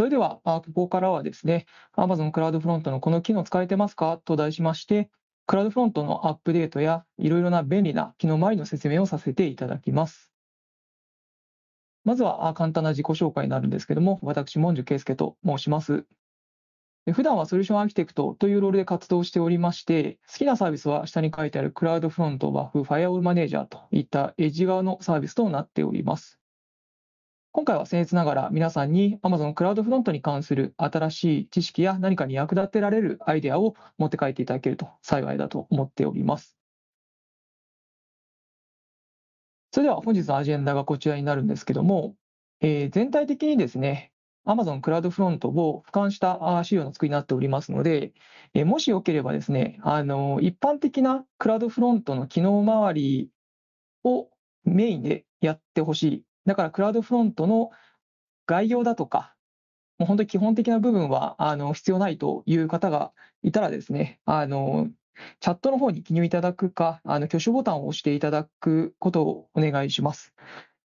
それでは、ここからはですね、Amazon クラウドフロントのこの機能使えてますかと題しまして、クラウドフロントのアップデートやいろいろな便利な機能周りの説明をさせていただきます。まずは簡単な自己紹介になるんですけども、私、文殊圭介と申します。普段はソリューションアーキテクトというロールで活動しておりまして、好きなサービスは下に書いてあるクラウドフロント、バフ、ファイアウォールマネージャーといった Edge 側のサービスとなっております。今回は僭越ながら皆さんに Amazon クラウドフロントに関する新しい知識や何かに役立てられるアイデアを持って帰っていただけると幸いだと思っております。それでは本日のアジェンダがこちらになるんですけども、えー、全体的にですね、Amazon クラウドフロントを俯瞰した資料の作りになっておりますので、えー、もしよければですね、あの一般的なクラウドフロントの機能周りをメインでやってほしいだからクラウドフロントの概要だとか、もう本当に基本的な部分はあの必要ないという方がいたらですね、あのチャットの方に記入いただくか、あの挙手ボタンを押していただくことをお願いします。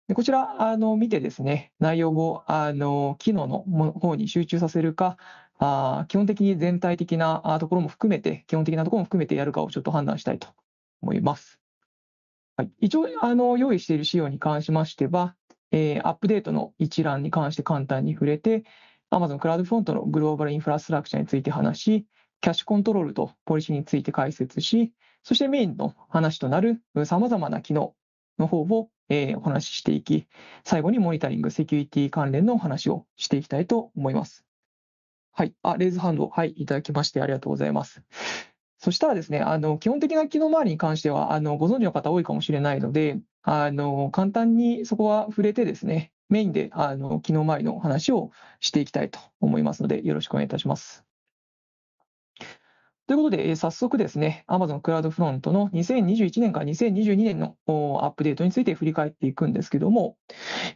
でこちらあの見てですね、内容をあの機能の方に集中させるか、あ基本的に全体的なところも含めて、基本的なところも含めてやるかをちょっと判断したいと思います。はい、一応あの用意している資料に関しましては、えー、アップデートの一覧に関して簡単に触れて、Amazon クラウドフロントのグローバルインフラストラクチャについて話し、キャッシュコントロールとポリシーについて解説し、そしてメインの話となる様々な機能の方を、えー、お話ししていき、最後にモニタリング、セキュリティ関連のお話をしていきたいと思います。はい。あ、レーズハンド、はい、いただきましてありがとうございます。そしたらですね、あの、基本的な機能周りに関しては、あの、ご存知の方多いかもしれないので、あの簡単にそこは触れてですね、メインであの昨日前の話をしていきたいと思いますので、よろしくお願いいたします。ということで、え早速ですね、Amazon クラウドフロントの2021年から2022年のアップデートについて振り返っていくんですけども、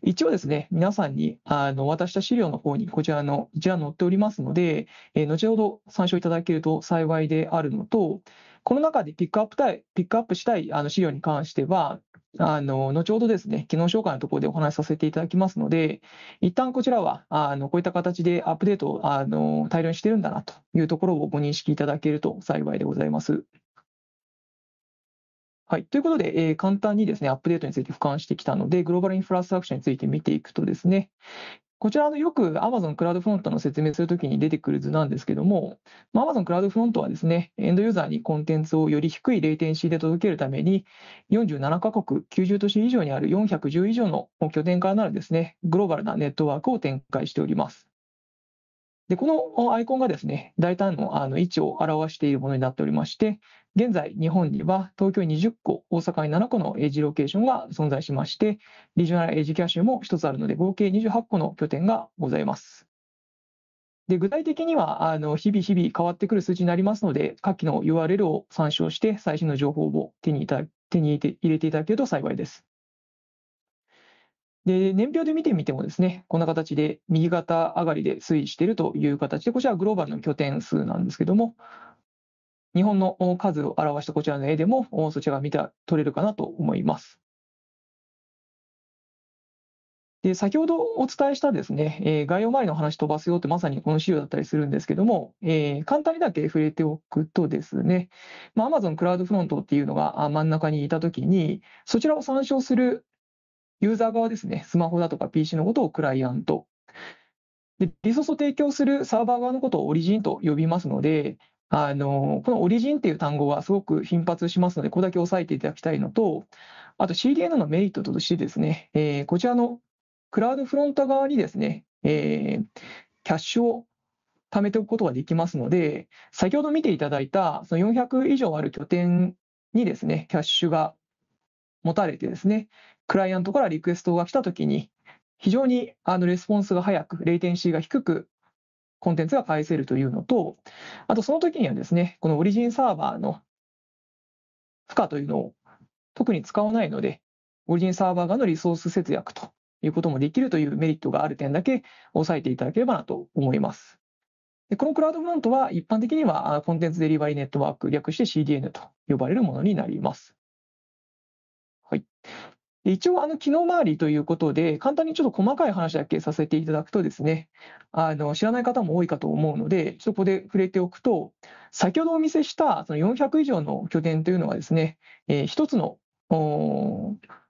一応ですね、皆さんにあの渡した資料の方にこちらの一覧載っておりますので、え後ほど参照いただけると幸いであるのと、この中でピックアップたいピックアップしたいあの資料に関しては、あの後ほどですね、機能紹介のところでお話しさせていただきますので、一旦こちらはあのこういった形でアップデートをあの大量にしてるんだなというところをご認識いただけると幸いでございます。はい、ということで、えー、簡単にですね、アップデートについて俯瞰してきたので、グローバルインフラストラクションについて見ていくとですね、こちらのよく Amazon クラウドフロントの説明するときに出てくる図なんですけども、ま Amazon クラウドフロントはですね、エンドユーザーにコンテンツをより低いレイテンシーで届けるために、47カ国、90都市以上にある410以上の拠点からなるですね、グローバルなネットワークを展開しております。で、このアイコンがですね、大胆のあの位置を表しているものになっておりまして、現在、日本には東京に20個、大阪に7個のエイジロケーションが存在しまして、リージョナルエイジキャッシュも1つあるので、合計28個の拠点がございます。で具体的にはあの日々日々変わってくる数字になりますので、下記の URL を参照して、最新の情報を手に手に入れていただけると幸いです。で年表で見てみてもですね、こんな形で右肩上がりで推移しているという形で、こちらはグローバルの拠点数なんですけども、日本の数を表したこちらの絵でもそちらが見取れるかなと思います。で先ほどお伝えしたですね、えー、概要前の話飛ばすよってまさにこの資料だったりするんですけども、えー、簡単にだけ触れておくとですね、まあ、a m クラウドフロントっていうのが真ん中にいたときに、そちらを参照するユーザー側ですね、スマホだとか PC のことをクライアント。でリソースを提供するサーバー側のことをオリジンと呼びますので、あの、このオリジンっていう単語はすごく頻発しますので、ここだけ押さえていただきたいのと、あと CDN のメリットとしてですね、えー、こちらのクラウドフロント側にですね、えー、キャッシュを貯めておくことができますので、先ほど見ていただいたその400以上ある拠点にですね、キャッシュが持たれてですね、クライアントからリクエストが来たときに、非常にあのレスポンスが早く、レイテンシーが低く、コンテンツが返せるというのと、あとその時にはですね、このオリジンサーバーの負荷というのを特に使わないので、オリジンサーバー側のリソース節約ということもできるというメリットがある点だけ押さえていただければなと思います。でこのクラウドフロントは一般的にはコンテンツデリバリーネットワーク、略して CDN と呼ばれるものになります。はい。一応、機能周りということで、簡単にちょっと細かい話だけさせていただくとですね、あの知らない方も多いかと思うので、そこで触れておくと、先ほどお見せしたその400以上の拠点というのはですね、えー、一つの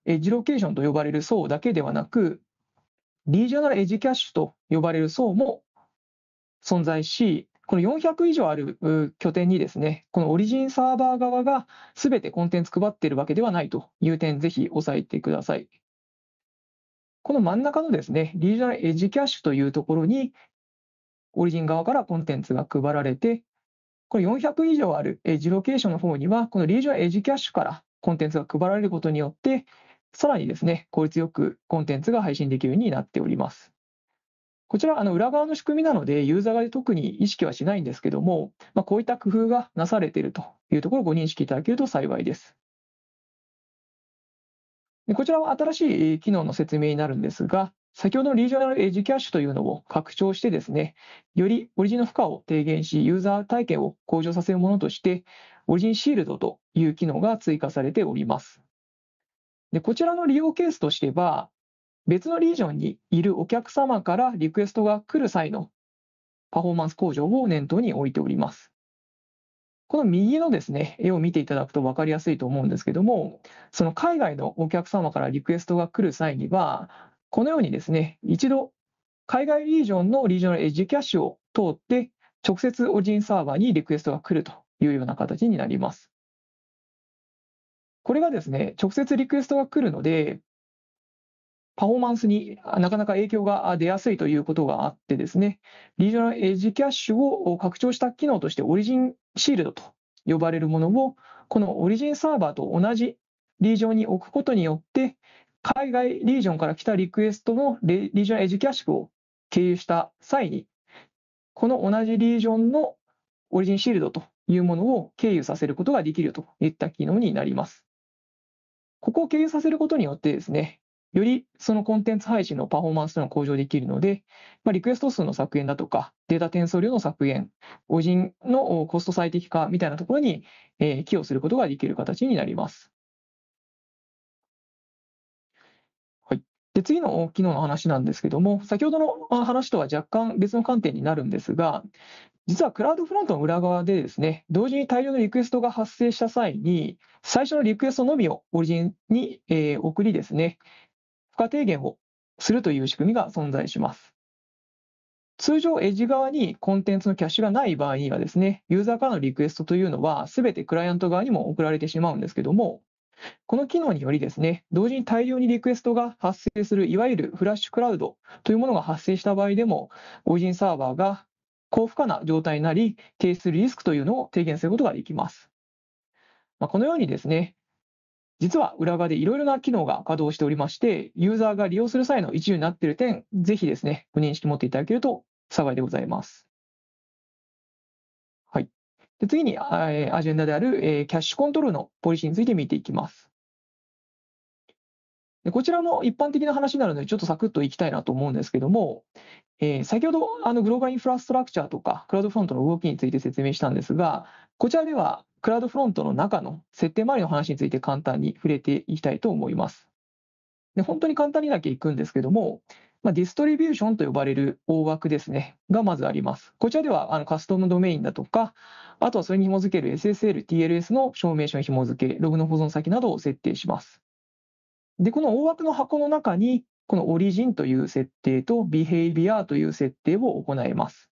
エッジロケーションと呼ばれる層だけではなく、リージョナルエッジキャッシュと呼ばれる層も存在し、この400以上ある拠点にですね、このオリジンサーバー側がすべてコンテンツ配っているわけではないという点、ぜひ押さえてください。この真ん中のですね、リージョナルエッジキャッシュというところに、オリジン側からコンテンツが配られて、これ400以上あるエッジロケーションの方には、このリージョナルエッジキャッシュからコンテンツが配られることによって、さらにですね、効率よくコンテンツが配信できるようになっております。こちら、あの裏側の仕組みなので、ユーザーが特に意識はしないんですけども、まあ、こういった工夫がなされているというところをご認識いただけると幸いです。でこちらは新しい機能の説明になるんですが、先ほどのリージョナルエッジキャッシュというのを拡張してですね、よりオリジンの負荷を低減し、ユーザー体験を向上させるものとして、オリジンシールドという機能が追加されております。でこちらの利用ケースとしては、別のリージョンにいるお客様からリクエストが来る際のパフォーマンス向上を念頭に置いております。この右のですね、絵を見ていただくと分かりやすいと思うんですけども、その海外のお客様からリクエストが来る際には、このようにですね、一度海外リージョンのリージョナルエッジキャッシュを通って、直接オジンサーバーにリクエストが来るというような形になります。これがですね、直接リクエストが来るので、パフォーマンスになかなか影響が出やすいということがあってですね、リージョナルエッジキャッシュを拡張した機能としてオリジンシールドと呼ばれるものを、このオリジンサーバーと同じリージョンに置くことによって、海外リージョンから来たリクエストのリージョンエッジキャッシュを経由した際に、この同じリージョンのオリジンシールドというものを経由させることができるといった機能になります。ここを経由させることによってですね、よりそのコンテンツ配信のパフォーマンスというの向上できるので、まあ、リクエスト数の削減だとか、データ転送量の削減、オジンのコスト最適化みたいなところに、えー、寄与することができる形になります。はい、で次の機能の話なんですけども、先ほどの話とは若干別の観点になるんですが、実はクラウドフロントの裏側でですね、同時に大量のリクエストが発生した際に、最初のリクエストのみをオリジンに、え送りですね、負荷低減をするという仕組みが存在します。通常、エッジ側にコンテンツのキャッシュがない場合にはですね、ユーザーからのリクエストというのは、すべてクライアント側にも送られてしまうんですけども、この機能によりですね、同時に大量にリクエストが発生する、いわゆるフラッシュクラウドというものが発生した場合でも、オリジンサーバーが高負荷な状態になり、停止するリスクというのを低減することができます。まあ、このようにですね、実は裏側でいろいろな機能が稼働しておりまして、ユーザーが利用する際の一助になっている点、ぜひですね、ご認識持っていただけると幸いでございます。はい。で次に、アジェンダであるキャッシュコントロールのポリシーについて見ていきます。でこちらも一般的な話になるので、ちょっとサクッといきたいなと思うんですけども、えー、先ほどあのグローバルインフラストラクチャーとかクラウドフロントの動きについて説明したんですが、こちらではクラウドフロントの中の設定周りの話について簡単に触れていきたいと思います。で本当に簡単にだけいくんですけども、まあ、ディストリビューションと呼ばれる大枠ですね、がまずあります。こちらではあのカストムドメインだとか、あとはそれに紐付ける SSL、TLS の証明書に紐付け、ログの保存先などを設定します。で、この大枠の箱の中に、このオリジンという設定とビヘイビアという設定を行います。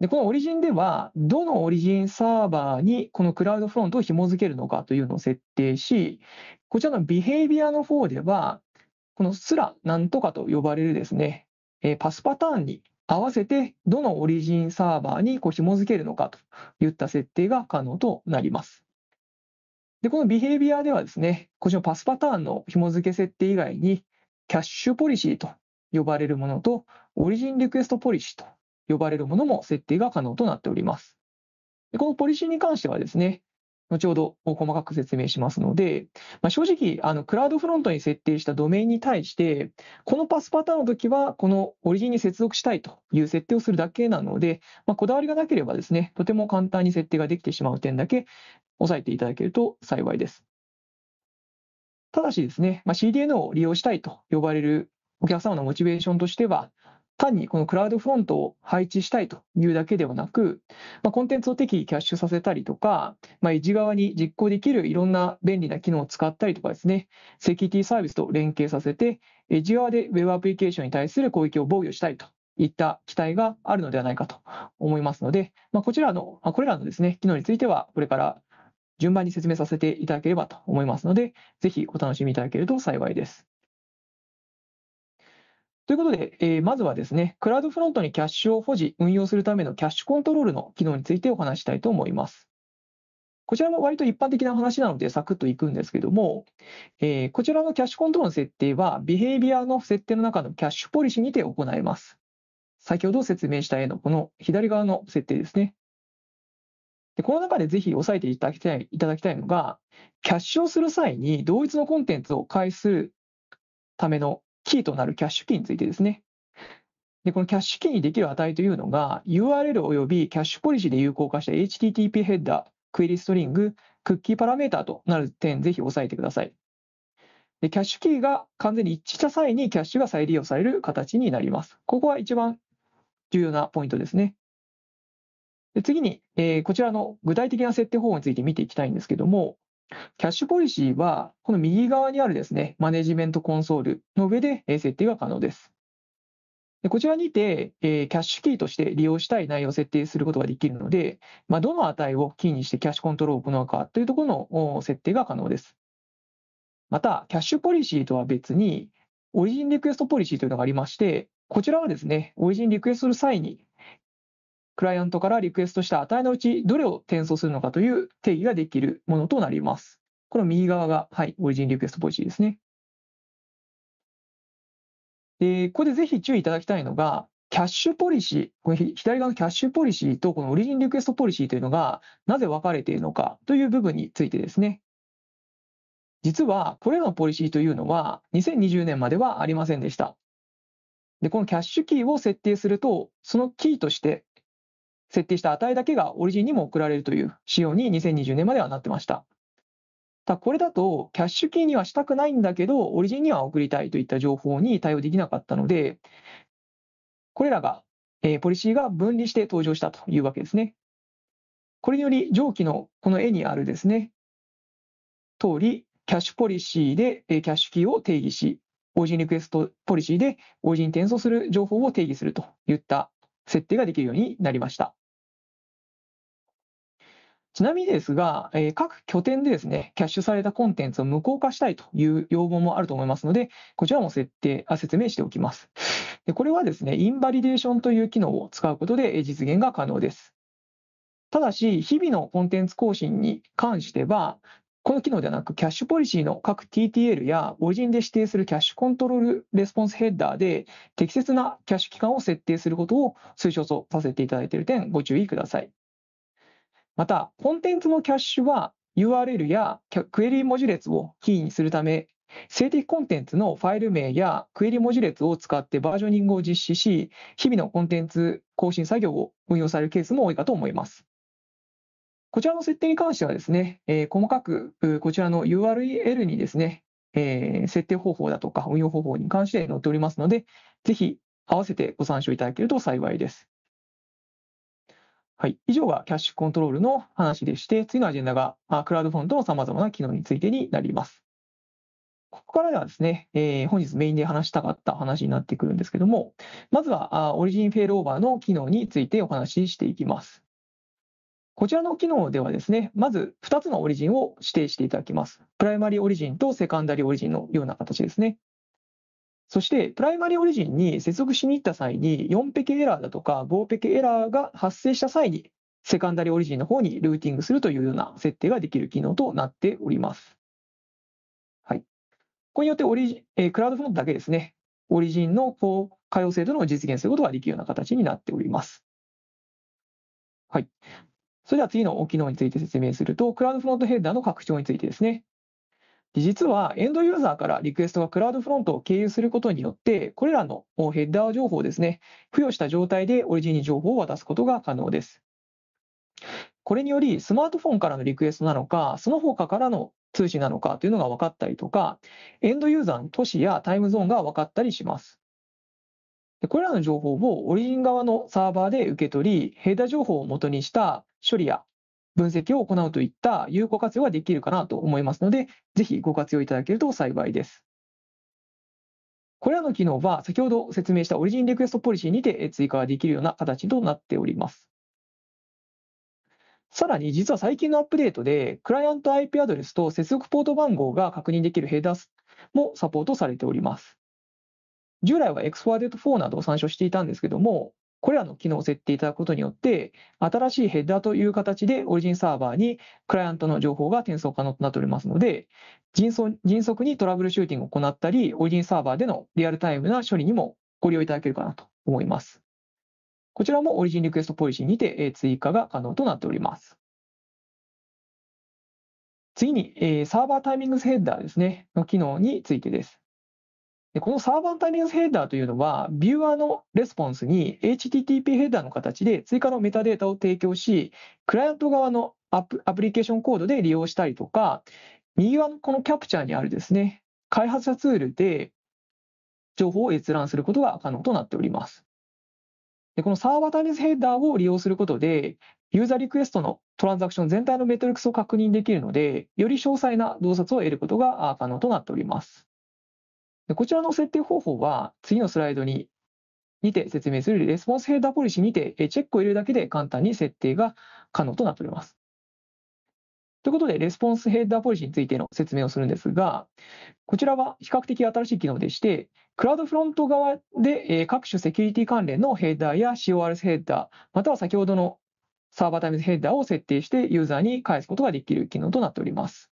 で、このオリジンでは、どのオリジンサーバーにこのクラウドフロントを紐付けるのかというのを設定し、こちらのビヘイビアの方では、このスラなんとかと呼ばれるですね、えパスパターンに合わせてどのオリジンサーバーにこう紐付けるのかといった設定が可能となります。で、このビヘイビアではですね、こちらのパスパターンの紐付け設定以外に、キャッシュポリシーと呼ばれるものと、オリジンリクエストポリシーと呼ばれるものも設定が可能となっております。このポリシーに関してはですね、後ほど細かく説明しますので、まあ、正直、あの、クラウドフロントに設定したドメインに対して、このパスパターンの時は、このオリジンに接続したいという設定をするだけなので、まあ、こだわりがなければですね、とても簡単に設定ができてしまう点だけ押さえていただけると幸いです。ただしですね、まあ、CDN を利用したいと呼ばれるお客様のモチベーションとしては、単にこのクラウドフロントを配置したいというだけではなく、コンテンツを適宜キャッシュさせたりとか、エッジ側に実行できるいろんな便利な機能を使ったりとかですね、セキュリティサービスと連携させて、エッジ側で Web アプリケーションに対する攻撃を防御したいといった期待があるのではないかと思いますので、こちらの、これらのですね、機能については、これから順番に説明させていただければと思いますので、ぜひお楽しみいただけると幸いです。ということで、えー、まずはですね、クラウドフロントにキャッシュを保持、運用するためのキャッシュコントロールの機能についてお話したいと思います。こちらも割と一般的な話なのでサクッといくんですけども、えー、こちらのキャッシュコントロールの設定は、ビヘイビアの設定の中のキャッシュポリシーにて行えます。先ほど説明した絵のこの左側の設定ですね。でこの中でぜひ押さえていただきたいいただきたいのが、キャッシュをする際に同一のコンテンツを開始するためのキーとなるキャッシュキーについてですね。で、このキャッシュキーにできる値というのが、URL 及びキャッシュポリシーで有効化した HTTP ヘッダー、クエリストリング、クッキーパラメータとなる点、ぜひ押さえてください。で、キャッシュキーが完全に一致した際に、キャッシュが再利用される形になります。ここは一番重要なポイントですね。で次に、えー、こちらの具体的な設定方法について見ていきたいんですけども、キャッシュポリシーは、この右側にあるですね、マネジメントコンソールの上で設定が可能です。でこちらにて、えー、キャッシュキーとして利用したい内容を設定することができるので、まあ、どの値をキーにしてキャッシュコントロールを行うかというところの設定が可能です。また、キャッシュポリシーとは別に、オリジンリクエストポリシーというのがありまして、こちらはですね、オリジンリクエストする際にクライアントからリクエストした値のうちどれを転送するのかという定義ができるものとなります。この右側が、はい、オリジンリクエストポジですね。で、ここでぜひ注意いただきたいのが、キャッシュポリシー、この左側のキャッシュポリシーとこのオリジンリクエストポリシーというのがなぜ分かれているのかという部分についてですね。実はこれらのポリシーというのは2020年まではありませんでした。で、このキャッシュキーを設定すると、そのキーとして設定した値だけがオリジンにも送られるという仕様に2020年まではなってました。ただこれだと、キャッシュキーにはしたくないんだけど、オリジンには送りたいといった情報に対応できなかったので、これらが、えー、ポリシーが分離して登場したというわけですね。これにより、上記のこの絵にあるですね、通り、キャッシュポリシーで、キャッシュキーを定義し、オリジンリクエストポリシーでオリジン転送する情報を定義するといった設定ができるようになりました。ちなみにですが、えー、各拠点でですね、キャッシュされたコンテンツを無効化したいという要望もあると思いますので、こちらも設定、あ説明しておきます。でこれはですね、インバリデーションという機能を使うことで実現が可能です。ただし、日々のコンテンツ更新に関しては、この機能ではなく、キャッシュポリシーの各 TTL やオリジンで指定するキャッシュコントロールレスポンスヘッダーで適切なキャッシュ期間を設定することを推奨させていただいている点、ご注意ください。また、コンテンツのキャッシュは URL やクエリ文字列をキーにするため、静的コンテンツのファイル名やクエリ文字列を使ってバージョニングを実施し、日々のコンテンツ更新作業を運用されるケースも多いかと思います。こちらの設定に関してはですね、えー、細かくこちらの URL にですね、えー、設定方法だとか運用方法に関して載っておりますので、ぜひ合わせてご参照いただけると幸いです。はい、以上がキャッシュコントロールの話でして、次のアジェンダがクラウドフォントの様々な機能についてになります。ここからではですね、えー、本日メインで話したかった話になってくるんですけども、まずはオリジンフェールオーバーの機能についてお話ししていきます。こちらの機能ではですね、まず2つのオリジンを指定していただきます。プライマリオリジンとセカンダリオリジンのような形ですね。そして、プライマリオリジンに接続しに行った際に、4ペケエラーだとか、5ペケエラーが発生した際に、セカンダリオリジンの方にルーティングするというような設定ができる機能となっております。はい。これによってオリジ、えー、クラウドフロントだけですね、オリジンの可用性というのを実現することができるような形になっております。はい。それでは次の機能について説明すると、クラウドフロントヘッダーの拡張についてですね。実はエンドユーザーからリクエストがクラウドフロントを経由することによって、これらのヘッダー情報をですね、付与した状態でオリジンに情報を渡すことが可能です。これにより、スマートフォンからのリクエストなのか、その他からの通信なのかというのが分かったりとか、エンドユーザーの都市やタイムゾーンが分かったりします。これらの情報をオリジン側のサーバーで受け取り、ヘッダー情報を元にした処理や分析を行うといった有効活用ができるかなと思いますので、ぜひご活用いただけると幸いです。これらの機能は先ほど説明したオリジンリクエストポリシーにて追加できるような形となっております。さらに実は最近のアップデートで、クライアント IP アドレスと接続ポート番号が確認できるヘッダーもサポートされております。従来は x 4 o r w a d 4などを参照していたんですけども、これらの機能を設定いただくことによって、新しいヘッダーという形でオリジンサーバーにクライアントの情報が転送可能となっておりますので、迅速にトラブルシューティングを行ったり、オリジンサーバーでのリアルタイムな処理にもご利用いただけるかなと思います。こちらもオリジンリクエストポリシーにて追加が可能となっております。次に、サーバータイミングスヘッダーですね、の機能についてです。このサーバンタリンスヘッダーというのは、ビューアーのレスポンスに HTTP ヘッダーの形で追加のメタデータを提供し、クライアント側のアプリケーションコードで利用したりとか、右側のこのキャプチャーにあるですね、開発者ツールで情報を閲覧することが可能となっております。でこのサーバータリンスヘッダーを利用することで、ユーザーリクエストのトランザクション全体のメトリックスを確認できるので、より詳細な洞察を得ることが可能となっております。こちらの設定方法は次のスライドににて説明するレスポンスヘッダーポリシーにてチェックを入れるだけで簡単に設定が可能となっております。ということで、レスポンスヘッダーポリシーについての説明をするんですが、こちらは比較的新しい機能でして、クラウドフロント側で各種セキュリティ関連のヘッダーや CORS ヘッダー、または先ほどのサーバータイムズヘッダーを設定してユーザーに返すことができる機能となっております。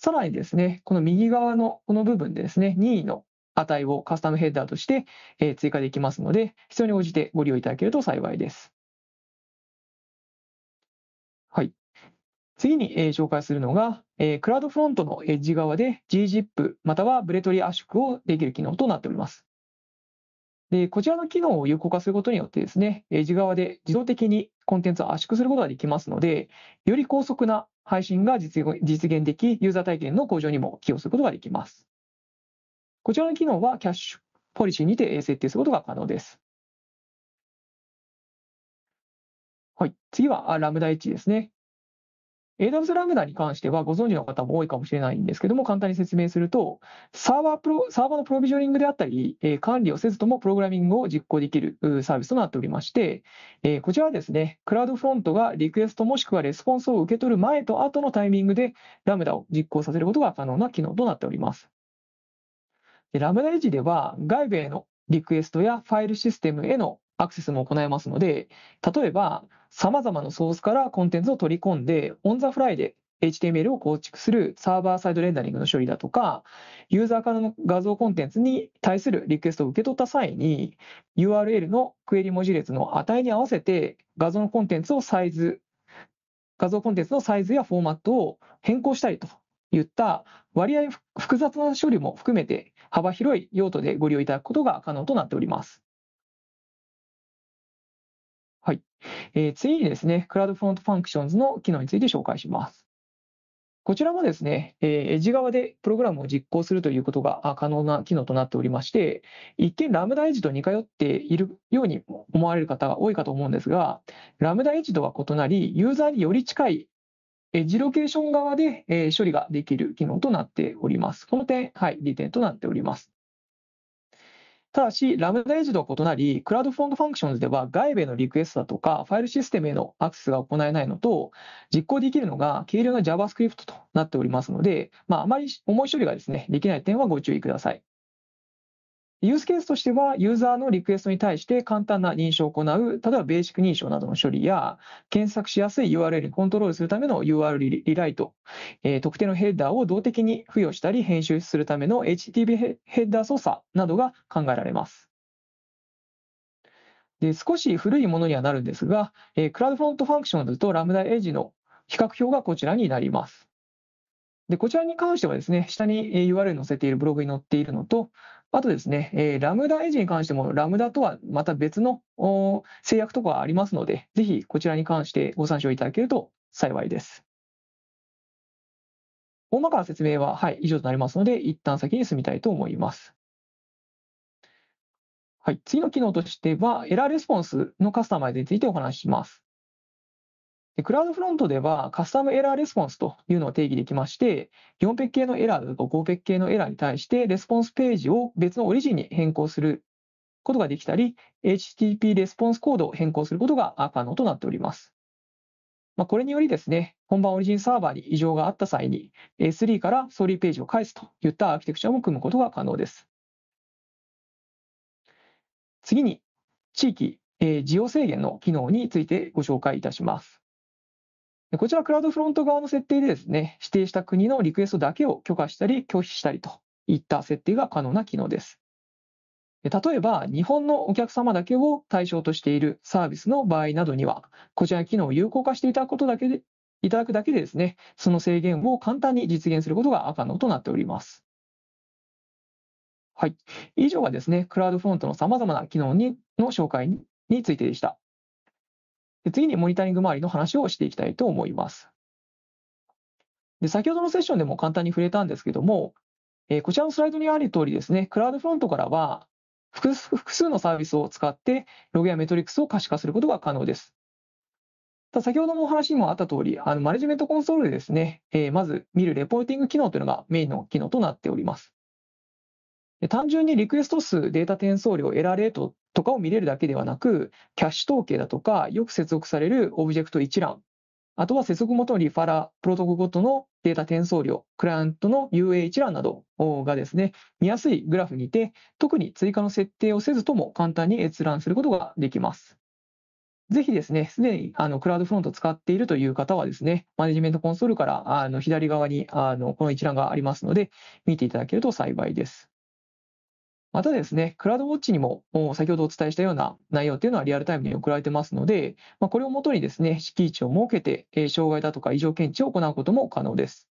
さらにですね、この右側のこの部分でですね、任意の値をカスタムヘッダーとして追加できますので、必要に応じてご利用いただけると幸いです。はい。次に紹介するのが、クラウドフロントのエッジ側で gzip またはブレトリ圧縮をできる機能となっております。で、こちらの機能を有効化することによってですね、エッジ側で自動的にコンテンツを圧縮することができますので、より高速な配信が実現でき、ユーザー体験の向上にも寄与することができます。こちらの機能はキャッシュポリシーにて設定することが可能です。はい、次はラムダ H ですね。AWS ラムダに関してはご存知の方も多いかもしれないんですけども、簡単に説明すると、サーバープロサーバーのプロビジョニングであったり、え管理をせずともプログラミングを実行できるサービスとなっておりまして、えこちらはですね、クラウドフロントがリクエストもしくはレスポンスを受け取る前と後のタイミングでラムダを実行させることが可能な機能となっております。でラムダエッジでは外部へのリクエストやファイルシステムへのアクセスも行えますので、例えば様々なソースからコンテンツを取り込んで、オンザフライで HTML を構築するサーバーサイドレンダリングの処理だとか、ユーザーからの画像コンテンツに対するリクエストを受け取った際に、URL のクエリ文字列の値に合わせて、画像のコンテンツをサイズ、画像コンテンツのサイズやフォーマットを変更したりといった割合複雑な処理も含めて幅広い用途でご利用いただくことが可能となっております。はい。えー、次にですね、クラウドフロントファンクションズの機能について紹介します。こちらもですね、えエッジ側でプログラムを実行するということが可能な機能となっておりまして、一見ラムダエッジと似通っているように思われる方が多いかと思うんですが、ラムダエッジとは異なり、ユーザーにより近いエッジロケーション側で処理ができる機能となっております。この点、はい、利点となっております。ただし、ラムダエッジとは異なり、クラウドフォンドファンクションズでは外部へのリクエストだとか、ファイルシステムへのアクセスが行えないのと、実行できるのが軽量な JavaScript となっておりますので、まあ、あまり重い処理がですね、できない点はご注意ください。ユースケースとしては、ユーザーのリクエストに対して簡単な認証を行う、例えばベーシック認証などの処理や、検索しやすい URL にコントロールするための URL リライト、えー、特定のヘッダーを動的に付与したり編集するための HTTP ヘッダー操作などが考えられます。で少し古いものにはなるんですが、えー、クラウドフロントファンクションズとラムダエッジの比較表がこちらになります。で、こちらに関してはですね、下に URL 載せているブログに載っているのと、あとですね、えー、ラムダエッジに関しても、ラムダとはまた別の制約とかありますので、ぜひこちらに関してご参照いただけると幸いです。大まかな説明は、はい、以上となりますので、一旦先に進みたいと思います。はい、次の機能としては、エラーレスポンスのカスタマイズについてお話しします。クラウドフロントではカスタムエラーレスポンスというのを定義できまして、4ペッ系のエラーだと5ペッ系のエラーに対して、レスポンスページを別のオリジンに変更することができたり、HTTP レスポンスコードを変更することが可能となっております。まあ、これによりですね、本番オリジンサーバーに異常があった際に、S3 からソーリーページを返すといったアーキテクチャも組むことが可能です。次に、地域、えー、需要制限の機能についてご紹介いたします。こちらクラウドフロント側の設定でですね、指定した国のリクエストだけを許可したり拒否したりといった設定が可能な機能です。例えば、日本のお客様だけを対象としているサービスの場合などには、こちらの機能を有効化していただくことだけで、いただくだけでですね、その制限を簡単に実現することが可能となっております。はい。以上がですね、クラウドフロントの様々な機能にの紹介についてでした。次にモニタリング周りの話をしていきたいと思います。で先ほどのセッションでも簡単に触れたんですけども、えー、こちらのスライドにある通りですね、クラウドフロントからは複数のサービスを使ってログやメトリックスを可視化することが可能です。先ほどのお話にもあった通り、あり、マネジメントコンソールでですね、えー、まず見るレポーティング機能というのがメインの機能となっております。単純にリクエスト数、データ転送量、エラーレートとかを見れるだけではなく、キャッシュ統計だとか、よく接続されるオブジェクト一覧、あとは接続元のリファラ、プロトコルごとのデータ転送量、クライアントの UA 一覧などがですね、見やすいグラフにて、特に追加の設定をせずとも簡単に閲覧することができます。ぜひですね、すでにあのクラウドフロントを使っているという方はですね、マネジメントコンソールからあの左側にあのこの一覧がありますので、見ていただけると幸いです。またですね、クラウドウォッチにも先ほどお伝えしたような内容というのはリアルタイムに送られてますので、まこれをもとにですね、敷地を設けて、障害だとか異常検知を行うことも可能です。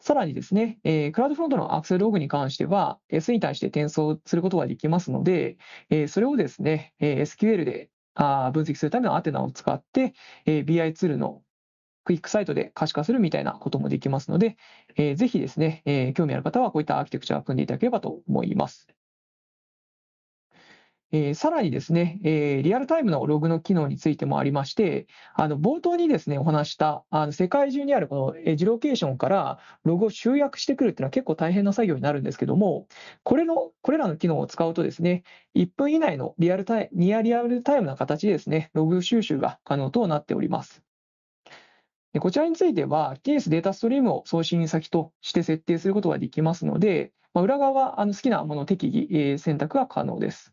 さらにですね、えクラウドフロントのアクセルログに関しては、S に対して転送することができますので、えそれをですね、SQL で分析するためのアテナを使って、BI ツールのクイックサイトで可視化するみたいなこともできますので、えー、ぜひですね、えー、興味ある方はこういったアーキテクチャを組んでいただければと思います。えー、さらにですね、えー、リアルタイムのログの機能についてもありまして、あの冒頭にですね、お話したあの世界中にあるこのエッジロケーションからログを集約してくるっていうのは結構大変な作業になるんですけども、これのこれらの機能を使うとですね、1分以内のリアルタイニアリアルタイムな形でですね、ログ収集が可能となっております。こちらについては、ケースデータストリームを送信先として設定することができますので、裏側は好きなもの適宜選択が可能です。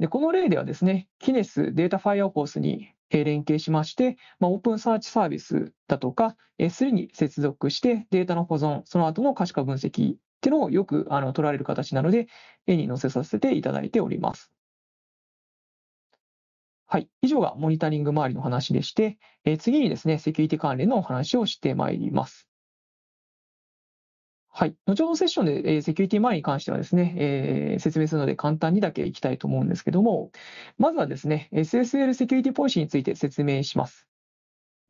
でこの例ではですね、キネスデータファイアコースに連携しまして、まオープンサーチサービスだとか S3 に接続してデータの保存、その後の可視化分析っていうのをよくあの取られる形なので、絵に載せさせていただいております。はい。以上がモニタリング周りの話でして、え次にですね、セキュリティ関連のお話をしてまいります。はい。後ほどセッションで、えセキュリティ周りに関してはですね、えー、説明するので簡単にだけいきたいと思うんですけども、まずはですね、SSL セキュリティポリシーについて説明します。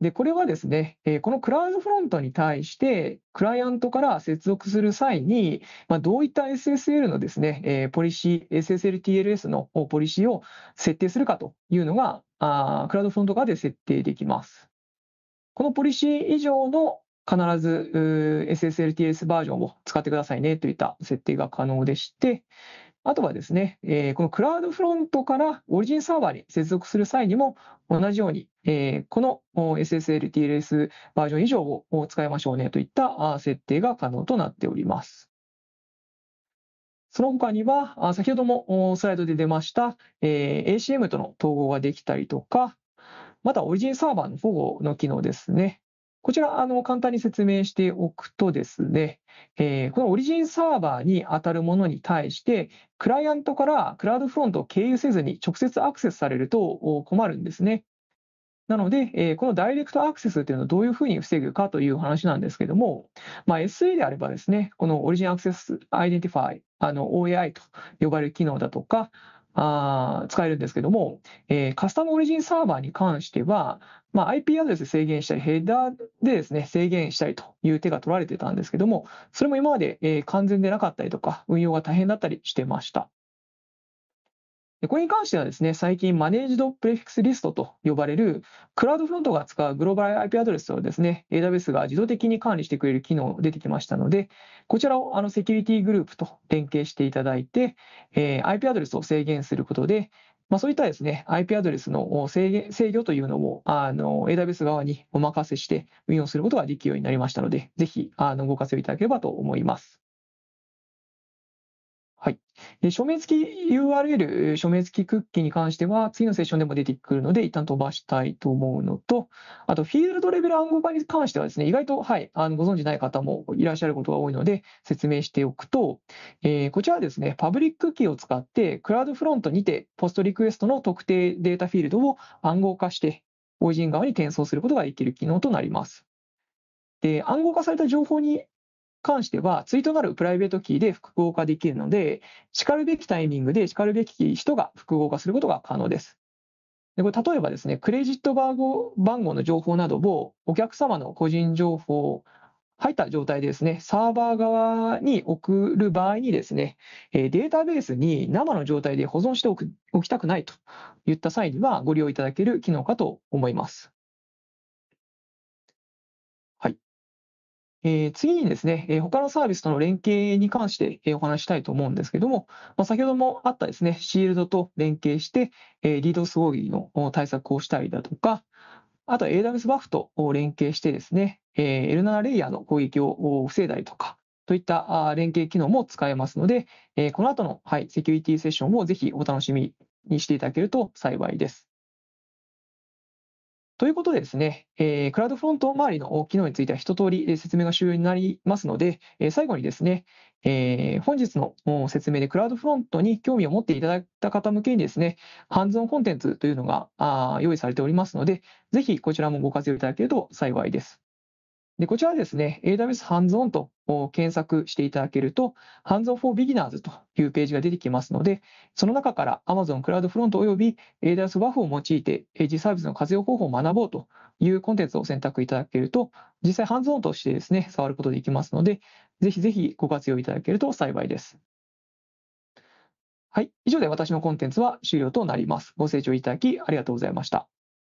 で、これはですね、このクラウドフロントに対して、クライアントから接続する際に、まあ、どういった SSL のですね、ポリシー、SSLTLS のポリシーを設定するかというのが、あクラウドフロント側で設定できます。このポリシー以上の必ず SSLTS バージョンを使ってくださいねといった設定が可能でして、あとはですね、このクラウドフロントからオリジンサーバーに接続する際にも、同じように、この SSL、TLS バージョン以上を使いましょうねといった設定が可能となっております。その他には、先ほどもスライドで出ました、ACM との統合ができたりとか、またオリジンサーバーの保護の機能ですね。こちら、あの、簡単に説明しておくとですね、えー、このオリジンサーバーに当たるものに対して、クライアントからクラウドフロントを経由せずに直接アクセスされると困るんですね。なので、えー、このダイレクトアクセスっていうのをどういうふうに防ぐかという話なんですけども、まあ、SE であればですね、このオリジンアクセスアイデンティファイ、あの OAI と呼ばれる機能だとか、あ使えるんですけども、えー、カスタムオリジンサーバーに関しては、まあ、IP アドレス制限したり、ヘッダーでですね、制限したりという手が取られてたんですけども、それも今まで、えー、完全でなかったりとか、運用が大変だったりしてました。でこれに関してはですね、最近、マネージドプレフィックスリストと呼ばれる、クラウドフロントが使うグローバル IP アドレスをですね、AWS が自動的に管理してくれる機能が出てきましたので、こちらをあのセキュリティグループと連携していただいて、えー、IP アドレスを制限することで、まあ、そういったですね、IP アドレスの制御というのをあの、AWS 側にお任せして運用することができるようになりましたので、ぜひ、あの、ご活用いただければと思います。署名付き URL、署名付きクッキーに関しては、次のセッションでも出てくるので、一旦飛ばしたいと思うのと、あと、フィールドレベル暗号化に関してはですね、意外と、はい、あのご存知ない方もいらっしゃることが多いので、説明しておくと、えー、こちらはですね、パブリックキーを使って、クラウドフロントにて、ポストリクエストの特定データフィールドを暗号化して、法人側に転送することができる機能となります。で、暗号化された情報に関しては、ツイートなるプライベートキーで複合化できるので、しかるべきタイミングでしかるべき人が複合化することが可能です。でこれ例えばですね、クレジット番号番号の情報などをお客様の個人情報入った状態でですね、サーバー側に送る場合にですね、データベースに生の状態で保存しておきたくないといった際にはご利用いただける機能かと思います。えー、次にですね、えー、他のサービスとの連携に関して、えー、お話したいと思うんですけども、まあ、先ほどもあったですね、シールドと連携して、えー、DDoS 攻撃の対策をしたりだとか、あとは AWS バフと連携してですね、えー、L7 レイヤーの攻撃を防いだりとか、といった連携機能も使えますので、えー、この後の、はい、セキュリティセッションもぜひお楽しみにしていただけると幸いです。ということでですね、えー、クラウドフロント周りの機能については一通り説明が終了になりますので、えー、最後にですね、えー、本日の説明でクラウドフロントに興味を持っていただいた方向けにですね、ハンズオンコンテンツというのが用意されておりますので、ぜひこちらもご活用いただけると幸いです。で、こちらはですね、AWS ハンズオンと検索していただけると、ハンズオンフォービギナーズというページが出てきますので、その中から Amazon クラウドフロントおよび AWS WAF を用いて、エッジサービスの活用方法を学ぼうというコンテンツを選択いただけると、実際ハンズオンとしてですね、触ることできますので、ぜひぜひご活用いただけると幸いです。はい。以上で私のコンテンツは終了となります。ご清聴いただきありがとうございました。